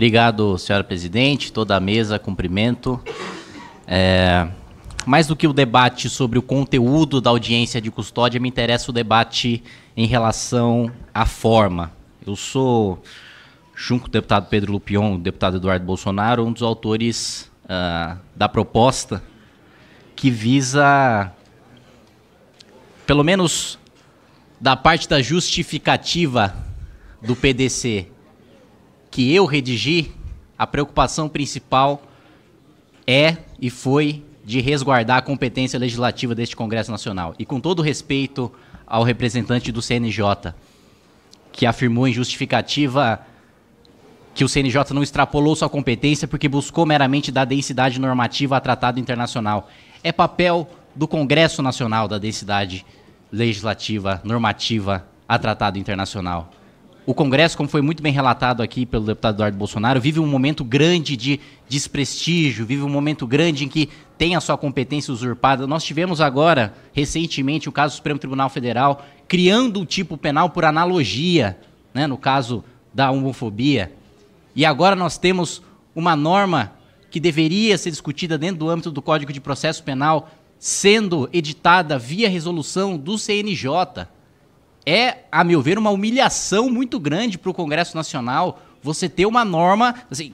Obrigado, senhora presidente, toda a mesa, cumprimento. É, mais do que o debate sobre o conteúdo da audiência de custódia, me interessa o debate em relação à forma. Eu sou, junto com o deputado Pedro Lupion, o deputado Eduardo Bolsonaro, um dos autores uh, da proposta que visa, pelo menos da parte da justificativa do PDC, que eu redigi, a preocupação principal é e foi de resguardar a competência legislativa deste Congresso Nacional. E com todo respeito ao representante do CNJ, que afirmou em justificativa que o CNJ não extrapolou sua competência porque buscou meramente dar densidade normativa a tratado internacional. É papel do Congresso Nacional da densidade legislativa normativa a tratado internacional. O Congresso, como foi muito bem relatado aqui pelo deputado Eduardo Bolsonaro, vive um momento grande de desprestígio, vive um momento grande em que tem a sua competência usurpada. Nós tivemos agora, recentemente, o caso do Supremo Tribunal Federal criando o tipo penal por analogia, né, no caso da homofobia. E agora nós temos uma norma que deveria ser discutida dentro do âmbito do Código de Processo Penal sendo editada via resolução do CNJ é, a meu ver, uma humilhação muito grande para o Congresso Nacional você ter uma norma, assim,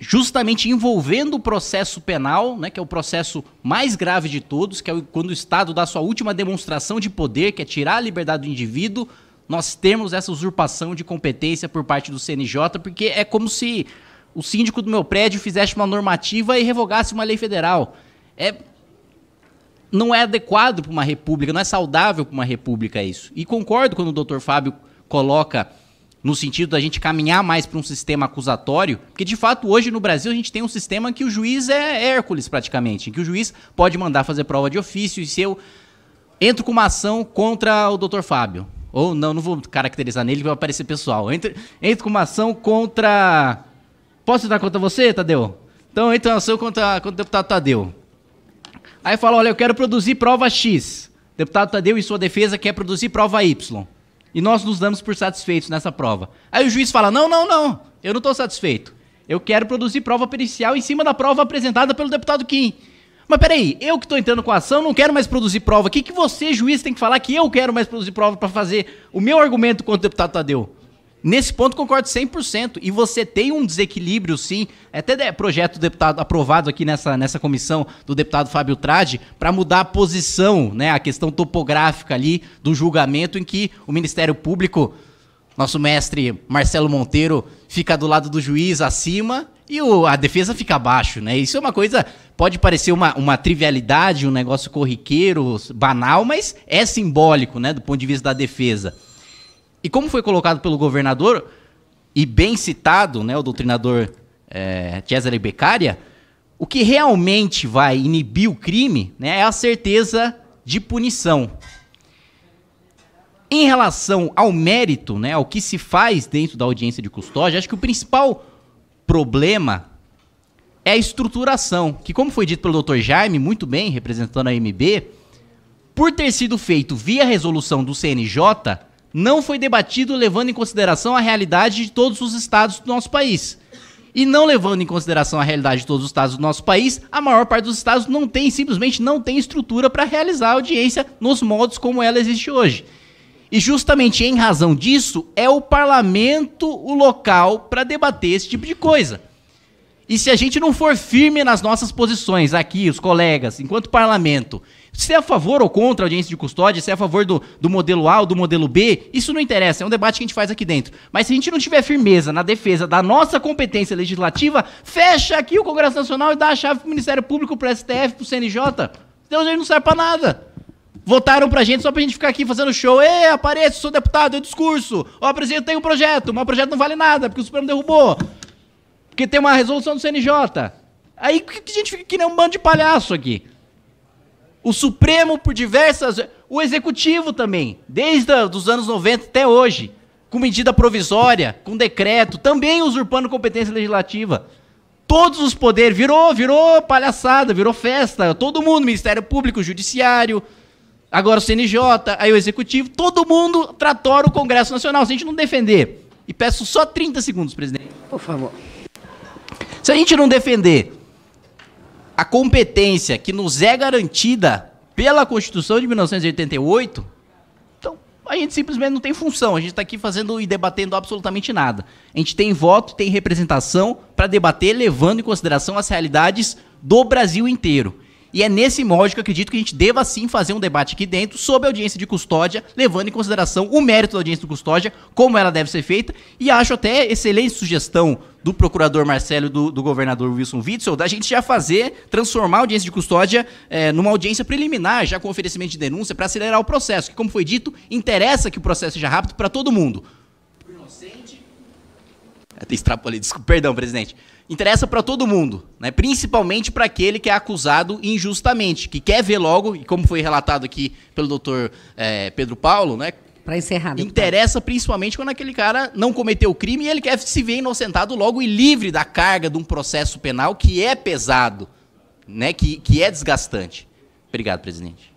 justamente envolvendo o processo penal, né, que é o processo mais grave de todos, que é quando o Estado dá sua última demonstração de poder, que é tirar a liberdade do indivíduo, nós temos essa usurpação de competência por parte do CNJ, porque é como se o síndico do meu prédio fizesse uma normativa e revogasse uma lei federal. É não é adequado para uma república, não é saudável para uma república isso. E concordo quando o doutor Fábio coloca no sentido da gente caminhar mais para um sistema acusatório, porque de fato hoje no Brasil a gente tem um sistema que o juiz é Hércules praticamente, em que o juiz pode mandar fazer prova de ofício e se eu entro com uma ação contra o doutor Fábio, ou não, não vou caracterizar nele, vai aparecer pessoal, entro, entro com uma ação contra... Posso entrar contra você, Tadeu? Então entra uma ação contra, contra o deputado Tadeu. Aí fala, olha, eu quero produzir prova X. deputado Tadeu, em sua defesa, quer produzir prova Y. E nós nos damos por satisfeitos nessa prova. Aí o juiz fala, não, não, não, eu não estou satisfeito. Eu quero produzir prova pericial em cima da prova apresentada pelo deputado Kim. Mas peraí, eu que estou entrando com a ação, não quero mais produzir prova. O que, que você, juiz, tem que falar que eu quero mais produzir prova para fazer o meu argumento contra o deputado Tadeu? Nesse ponto concordo 100%. E você tem um desequilíbrio, sim. É até projeto do deputado aprovado aqui nessa, nessa comissão do deputado Fábio Trade para mudar a posição, né, a questão topográfica ali do julgamento em que o Ministério Público, nosso mestre Marcelo Monteiro, fica do lado do juiz acima e o, a defesa fica abaixo, né? Isso é uma coisa, pode parecer uma, uma trivialidade, um negócio corriqueiro, banal, mas é simbólico, né, do ponto de vista da defesa. E como foi colocado pelo governador, e bem citado, né, o doutrinador é, Cesare Beccaria, o que realmente vai inibir o crime né, é a certeza de punição. Em relação ao mérito, né, ao que se faz dentro da audiência de custódia, acho que o principal problema é a estruturação, que como foi dito pelo doutor Jaime, muito bem, representando a MB, por ter sido feito via resolução do CNJ, não foi debatido levando em consideração a realidade de todos os estados do nosso país. E não levando em consideração a realidade de todos os estados do nosso país, a maior parte dos estados não tem, simplesmente não tem estrutura para realizar a audiência nos modos como ela existe hoje. E justamente em razão disso, é o parlamento o local para debater esse tipo de coisa. E se a gente não for firme nas nossas posições aqui, os colegas, enquanto parlamento, se é a favor ou contra a audiência de custódia, se é a favor do, do modelo A ou do modelo B, isso não interessa, é um debate que a gente faz aqui dentro. Mas se a gente não tiver firmeza na defesa da nossa competência legislativa, fecha aqui o Congresso Nacional e dá a chave pro Ministério Público, pro STF, pro CNJ. Então a gente não serve pra nada. Votaram pra gente só pra gente ficar aqui fazendo show. Ê, apareço, sou deputado, eu discurso. Ó, tem um projeto, mas o projeto não vale nada, porque o Supremo derrubou. Porque tem uma resolução do CNJ. Aí que a gente fica que nem né, um bando de palhaço aqui. O Supremo, por diversas. O Executivo também, desde os anos 90 até hoje, com medida provisória, com decreto, também usurpando competência legislativa. Todos os poderes, virou, virou palhaçada, virou festa. Todo mundo, Ministério Público, Judiciário, agora o CNJ, aí o Executivo, todo mundo tratora o Congresso Nacional, se a gente não defender. E peço só 30 segundos, presidente. Por favor. Se a gente não defender a competência que nos é garantida pela Constituição de 1988, então a gente simplesmente não tem função. A gente está aqui fazendo e debatendo absolutamente nada. A gente tem voto, tem representação para debater, levando em consideração as realidades do Brasil inteiro. E é nesse molde que eu acredito que a gente deva sim fazer um debate aqui dentro sobre a audiência de custódia, levando em consideração o mérito da audiência de custódia, como ela deve ser feita, e acho até excelente sugestão do procurador Marcelo e do, do governador Wilson Witzel, da gente já fazer, transformar a audiência de custódia é, numa audiência preliminar, já com oferecimento de denúncia, para acelerar o processo, que, como foi dito, interessa que o processo seja rápido para todo mundo. Por inocente. Até extrapolei, desculpa, perdão, presidente. Interessa para todo mundo, né? principalmente para aquele que é acusado injustamente, que quer ver logo, e como foi relatado aqui pelo doutor é, Pedro Paulo, né? Para encerrar. Deputado. Interessa principalmente quando aquele cara não cometeu o crime e ele quer se ver inocentado logo e livre da carga de um processo penal que é pesado, né? que, que é desgastante. Obrigado, presidente.